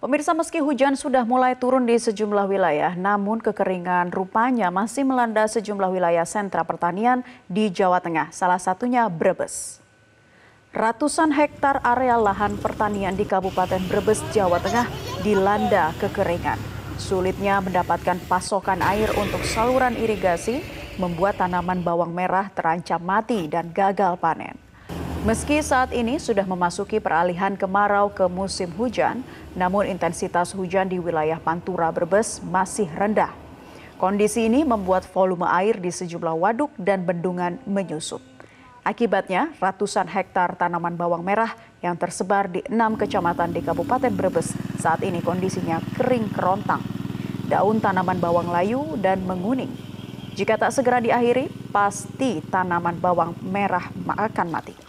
Pemirsa meski hujan sudah mulai turun di sejumlah wilayah, namun kekeringan rupanya masih melanda sejumlah wilayah sentra pertanian di Jawa Tengah, salah satunya Brebes. Ratusan hektar area lahan pertanian di Kabupaten Brebes, Jawa Tengah dilanda kekeringan. Sulitnya mendapatkan pasokan air untuk saluran irigasi membuat tanaman bawang merah terancam mati dan gagal panen. Meski saat ini sudah memasuki peralihan kemarau ke musim hujan, namun intensitas hujan di wilayah Pantura Brebes masih rendah. Kondisi ini membuat volume air di sejumlah waduk dan bendungan menyusut. Akibatnya, ratusan hektar tanaman bawang merah yang tersebar di enam kecamatan di Kabupaten Brebes saat ini kondisinya kering kerontang. Daun tanaman bawang layu dan menguning. Jika tak segera diakhiri, pasti tanaman bawang merah akan mati.